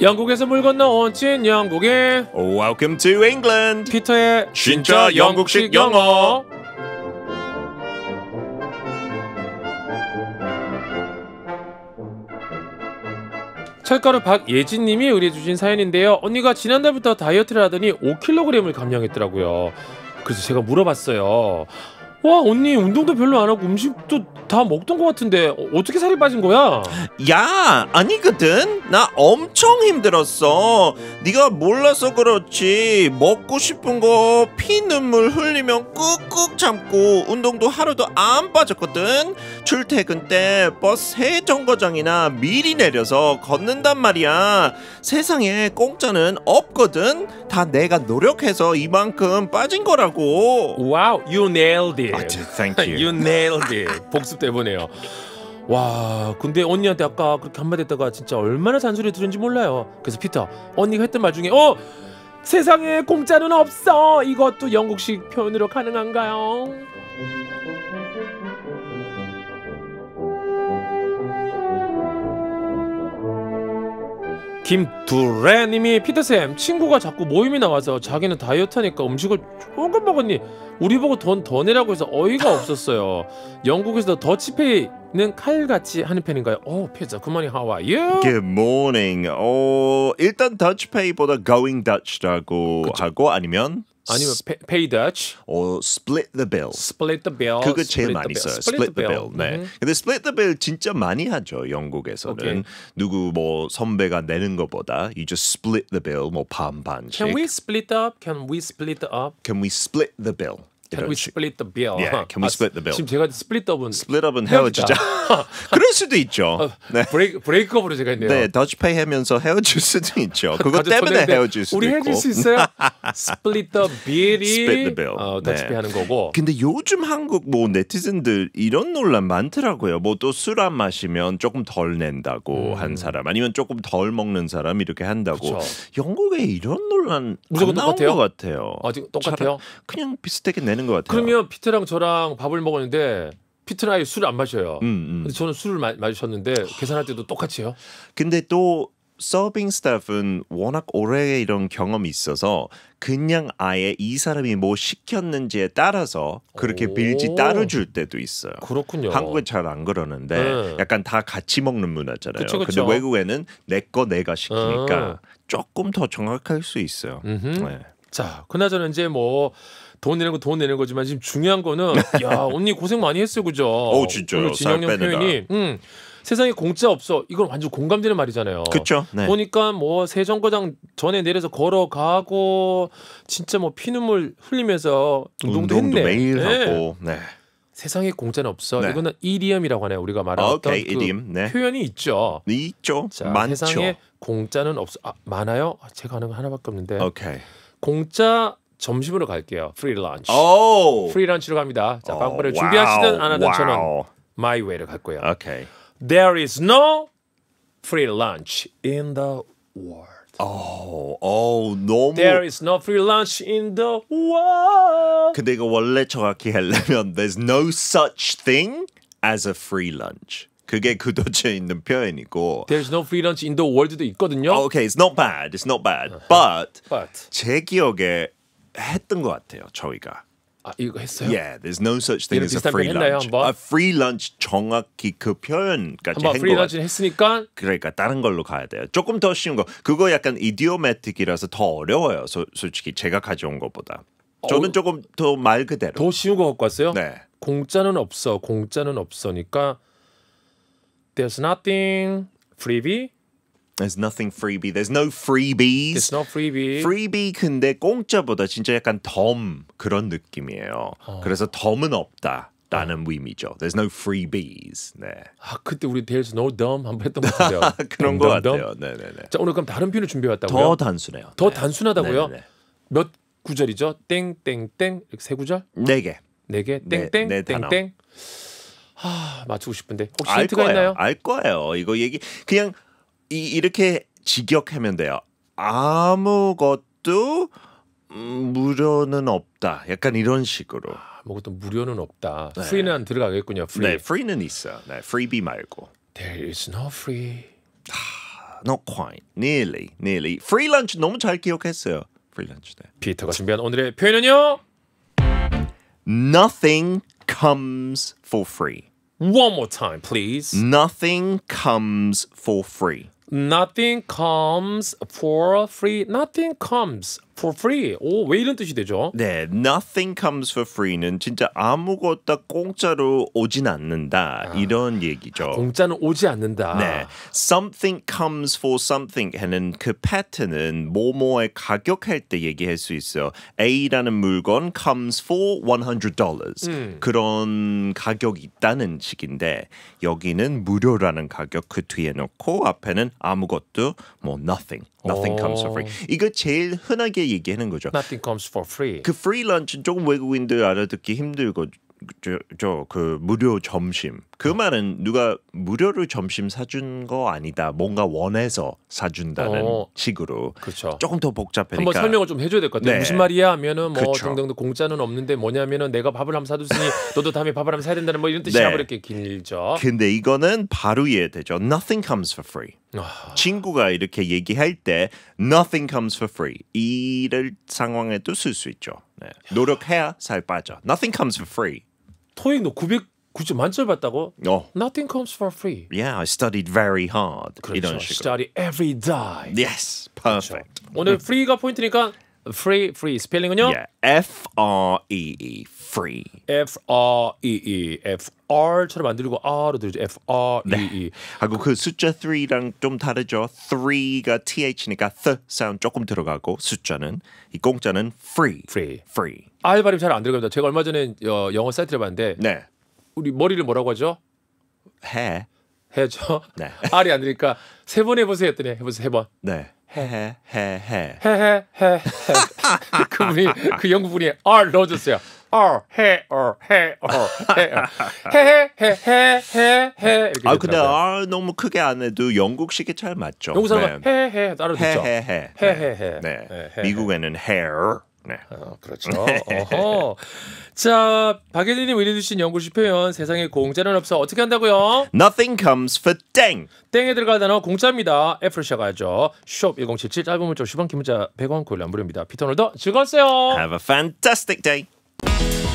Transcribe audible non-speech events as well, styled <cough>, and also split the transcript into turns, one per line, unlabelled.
영국에서 물 건너 온 친 영국의 Welcome to England. 피터의 진짜 영국식 영어. 철가루 박예진님이 의뢰주신 사연인데요. 언니가 지난달부터 다이어트를 하더니 5kg을 감량했더라고요. 그래서 제가
물어봤어요.
와 언니 운동도 별로 안 하고 음식도 다 먹던 것 같은데 어, 떻게 살이
빠진 거야? 야 아니거든 나 엄청 힘들었어 네가 몰라서 그렇지 먹고 싶은 거 피눈물 흘리면 꾹꾹 참고 운동도 하루도 안 빠졌거든 출퇴근 때 버스 해 정거장이나 미리 내려서 걷는단 말이야. 세상에 공짜는 없거든. 다 내가 노력해서 이만큼 빠진 거라고. 와우, wow, you nailed it. 아, thank you. <laughs> you nailed it. 복습 때문에요. 와
근데 언니한테 아까 그렇게 한마디 했다가 진짜 얼마나 잔소리 들은지 몰라요 그래서 피터 언니가 했던 말 중에 어 세상에 공짜는 없어 이것도 영국식 표현으로 가능한가요? 김두레님이 피드쌤 친구가 자꾸 모임이 나와서 자기는 다이어트하니까 음식을 조금 먹었니 우리 보고 돈더 내라고 해서 어이가 없었어요 영국에서 도 더치페이는 칼같이 하는 편인가요? 오 피자 굿모닝 하와이 g
o o 일단 더치페이보다 going Dutch라고 그쵸. 하고 아니면 아니면 페이더치 or split the bill. split the bill. 그거 제일 많이 써요. split the bill. 네. 근데 split the bill 진짜 많이 하죠. 영국에서는 누구 뭐 선배가 내는 것보다 you just split the bill 뭐 반반씩. Can we
split up? Can we split up?
Can we split the bill? Can
we split the bill? Yeah, 예, 아, can we split the bill? 지금 제가 split up은 split up은 헤어지자.
<laughs> 그럴 수도 있죠. 어,
네. 브레이크 브레이크업으로 제가 했네요. 네,
더치페이 하면서 헤어질 수도 있죠. <laughs> 그것 때문에 헤어질 수도 우리 있고. 우리 헤어질 수 있어요?
<laughs> split the bill이 split the bill. 어, 더치페이 네. 하는 거고.
근데 요즘 한국 뭐 네티즌들 이런 논란 많더라고요. 뭐 또 술 안 마시면 조금 덜 낸다고 음. 한 사람 아니면 조금 덜 먹는 사람 이렇게 한다고. 그쵸. 영국에 이런 논란 무조건 똑같아요. 것 같아요. 아 똑같아요. 그냥 비슷하게 낸 되는 것 같아요.
그러면 피트랑 저랑 밥을 먹었는데 피트는 아예 술을 안 마셔요. 음, 음. 근데 저는 술을 마,
마셨는데 계산할 때도 똑같이 요 근데 또 서빙 스태프는 워낙 오래 이런 경험이 있어서 그냥 아예 이 사람이 뭐 시켰는지에 따라서 그렇게 빌지 따로 줄 때도 있어요. 그렇군요. 한국은 잘 안 그러는데 네. 약간 다 같이 먹는 문화잖아요. 그쵸, 그쵸. 근데 외국에는 내 거 내가 시키니까 아. 조금 더 정확할 수 있어요. 네. 자,
그나저나 이제 뭐돈 내는 거돈 내는 거지만 지금 중요한 거는 <laughs> 야 언니 고생 많이 했어요 그죠? 오 진짜요. 진영형 표현이 음. 세상에 공짜 없어. 이건 완전 공감되는 말이잖아요. 그렇죠. 네. 보니까 뭐 세정거장 전에 내려서 걸어가고 진짜 뭐 피눈물 흘리면서 운동도, 운동도 했네. 매일 네. 하고. 네. 세상에 공짜는 없어. 네. 이거는 이디엄이라고 하네요. 우리가 말하는 아, 오케이, 그 네. 표현이 있죠. 있죠. 자, 많죠. 세상에 공짜는 없어. 아, 많아요? 아, 제가 아는 거 하나밖에 없는데. 오케이. 공짜 점심으로 갈게요. 프리 런치. 오. 프리 런치로 갑니다. 자, 빵빠를 준비하시든 안 하든 저는 my way를 갔고요. Okay. There is no free lunch in the world. 어,
어, 너무. There is
no free lunch in the world.
근데 이거 원래 정확히 하려면 there's no such thing as a free lunch. 그게 그도체 있는 표현이고. There's no free lunch in the world도 있거든요. Okay, it's not bad. It's not bad. But, but. 제 기억에 했던 것 같아요. 저희가. 아, 이거 했어요? Yeah, there's no such thing as a free lunch. 했나 a 아, free lunch 정확히 그 표현까지 한거 free lunch
했으니까
그러니까 다른 걸로 가야 돼요. 조금 더 쉬운 거. 그거 약간 이디오매 m a 이라서더 어려워요. 소, 솔직히 제가 가져온 것보다 어, 저는 어, 조금 더 말 그대로 더 쉬운 거 갖고 왔어요? 네. 공짜는 없어. 공짜는 없어니까 there's nothing freebie There's nothing freebie. There's no freebies. t s no freebie. Freebie 근데 공짜보다 진짜 약간 덤 그런 느낌이에요. 어. 그래서 덤은 없다. 라는 의미죠. There's no freebies. 네. 아 그때 우리
There's no dumb 한번 했던 것 같아요. <laughs> 그런 것 같아요. 네네네. 자 오늘 그럼 다른 표현을 준비해왔다고요? 더 단순해요.
더 네. 단순하다고요? 네네네.
몇 구절이죠? 땡 땡땡 세 구절? 네 개.
네 개. 땡땡 네, 땡땡. 네, 아 맞추고 싶은데 혹시 힌트가 거예요. 있나요? 알 거예요. 이거 얘기 그냥 이, 이렇게 직역하면 돼요. 아무것도 무료는 없다. 약간 이런 식으로.
아무것도 무료는 없다. 네. 프리는 안 들어가겠군요. 프리. 네, 프리는 있어. 네, 프리비 말고.
There is no free. 아, no coin. Nearly, nearly. Free lunch 너무 잘 기억했어요. Free lunch. 네. 피터가 준비한 오늘의 표현은요. Nothing comes for free. One more time, please. Nothing comes for free.
Nothing comes for free.
Nothing comes for free. 오, 왜 이런 뜻이 되죠? 네, nothing comes for free는 진짜 아무것도 공짜로 오진 않는다. 아, 이런 얘기죠. 아, 공짜는 오지 않는다. 네, something comes for something 하는 그 패턴은 뭐뭐에 가격할 때 얘기할 수 있어. A라는 물건 comes for 100 음. 그런 가격이 있다는 식인데 여기는 무료라는 가격 그 뒤에 놓고 앞에는 아무것도 뭐 nothing. nothing 오. comes for free. 어. 이거 제일 흔하게 런 얘기하는 거죠.
Nothing comes for free.
그 free lunch 조금 외국인들 알아듣기 힘들고 저그 무료 점심 그 말은 누가 무료로 점심 사준 거 아니다 뭔가 원해서 사준다는 어, 식으로 그쵸. 그렇죠. 조금 더 복잡하니까 한번 설명을 좀 해줘야 될 것 같아요 네. 무슨 말이야 하면은 뭐 그쵸. 등등
공짜는 없는데 뭐냐면은 내가 밥을 한번 사줬으니 <laughs> 너도 다음에 밥을 한번 사야 된다는 뭐 이런 뜻이야 네. 이렇게 길죠 근데
이거는 바로 이해되죠 nothing comes for free 친구가 이렇게 얘기할 때 nothing comes for free 이를 상황에도 쓸 수 있죠. 네. 노력해야 살 빠져. nothing comes for free. 토익 너 990점 만점 받다고? 어. Nothing comes for free. Yeah, I studied very hard. 그렇죠. 이런 식으로. Study
every day.
Yes, perfect. 그렇죠. 오늘
free가 포인트니까
free free 스펠링은요? F R E E free. F R E E F R처럼 안들고 R로 들죠 F R E E. 네. 하고 그 숫자 3랑 좀 다르죠. 3가 th니까 th 사운드 조금 들어가고 숫자는 이 공짜는 free. free. free.
R 발음 잘 안 들어갑니다. 제가 얼마 전에 어, 영어 사이트를 봤는데 네. 우리 머리를 뭐라고 하죠? 해. 해죠. 네. <laughs> R이 안 되니까 세 번 해보세요 했더니 해보세요 세 번. 네. 헤헤 헤헤 헤헤 헤헤 헤 그분이 그 영국 분이 R 넣어줬어요. R
헤어 헤어
헤헤 헤헤헤헤 아 근데 R
너무 크게 안 해도 영국식이 잘 맞죠. 영국 사람 헤헤 따로 듣죠. 헤헤헤 헤헤헤 미국에는 hair 네. 어, 그렇죠. 네. 어허.
자, 박예진님 의뢰주신 연구실 표현 세상에 공짜는 없어 어떻게 한다고요? Nothing comes for 땡. 땡에 들어갈 단어 공짜입니다. 애플 시작죠 숍1077 짧은 문자 10원 긴 문자 100원 고일 무료입니다. 피터놀더 즐거웠어요. Have a fantastic day.